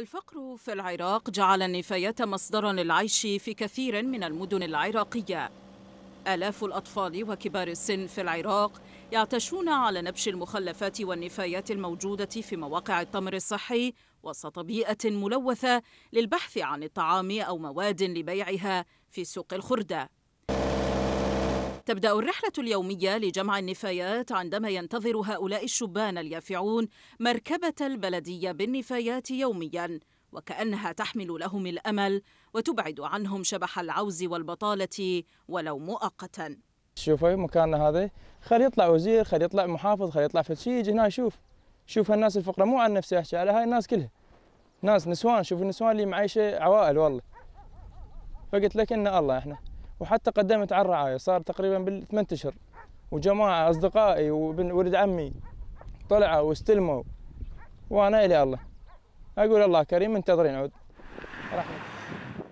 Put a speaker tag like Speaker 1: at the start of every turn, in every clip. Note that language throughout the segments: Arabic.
Speaker 1: الفقر في العراق جعل النفاية مصدرا للعيش في كثير من المدن العراقية آلاف الأطفال وكبار السن في العراق يعتشون على نبش المخلفات والنفايات الموجودة في مواقع التمر الصحي وسط بيئة ملوثة للبحث عن الطعام أو مواد لبيعها في سوق الخردة تبدأ الرحلة اليومية لجمع النفايات عندما ينتظر هؤلاء الشبان اليافعون مركبة البلدية بالنفايات يومياً وكأنها تحمل لهم الأمل وتبعد عنهم شبح العوز والبطالة ولو مؤقتا
Speaker 2: شوفوا مكاننا هذا خلي يطلع وزير خلي يطلع محافظ خلي يطلع فتشي يجي هنا يشوف شوف هالناس الفقرة مو عن نفسي أحكي على هاي الناس كلها ناس نسوان شوف النسوان اللي معيشة عوائل والله فقلت لك إن الله إحنا وحتى قدمت على الرعاية صار تقريبا بالثمان أشهر وجماعة أصدقائي وولد عمي طلعوا واستلموا وأنا إلى الله أقول الله كريم منتظرين عود رحمة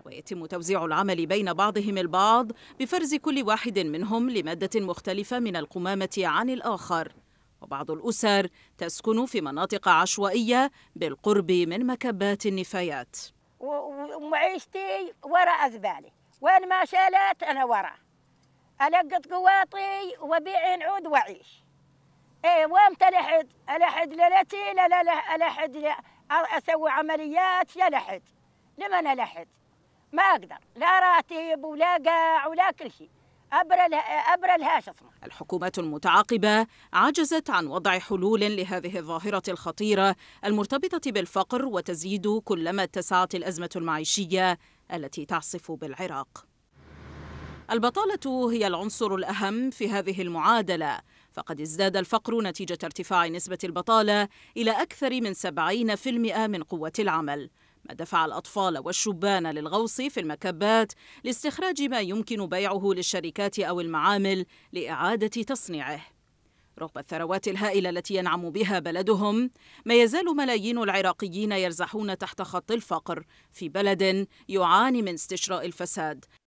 Speaker 2: ويتم توزيع العمل بين
Speaker 1: بعضهم البعض بفرز كل واحد منهم لمادة مختلفة من القمامة عن الآخر وبعض الأسر تسكن في مناطق عشوائية بالقرب من مكبات النفايات
Speaker 3: ومعيشتي وراء زبالي وين ما شالت أنا وراه ألقط قواطي وبيع عود وأعيش إيه وين تلحد ألحد ليلتي لا لا لا ألحد أسوي عمليات يا لحد لمن ألحد ما أقدر لا راتب ولا قاع ولا كل شيء ابر ابر الهاش اسمه
Speaker 1: الحكومات المتعاقبة عجزت عن وضع حلول لهذه الظاهرة الخطيرة المرتبطة بالفقر وتزيد كلما اتسعت الأزمة المعيشية التي تعصف بالعراق البطالة هي العنصر الأهم في هذه المعادلة فقد ازداد الفقر نتيجة ارتفاع نسبة البطالة إلى أكثر من 70% من قوة العمل ما دفع الأطفال والشبان للغوص في المكبات لاستخراج ما يمكن بيعه للشركات أو المعامل لإعادة تصنيعه رغم الثروات الهائلة التي ينعم بها بلدهم ما يزال ملايين العراقيين يرزحون تحت خط الفقر في بلد يعاني من استشراء الفساد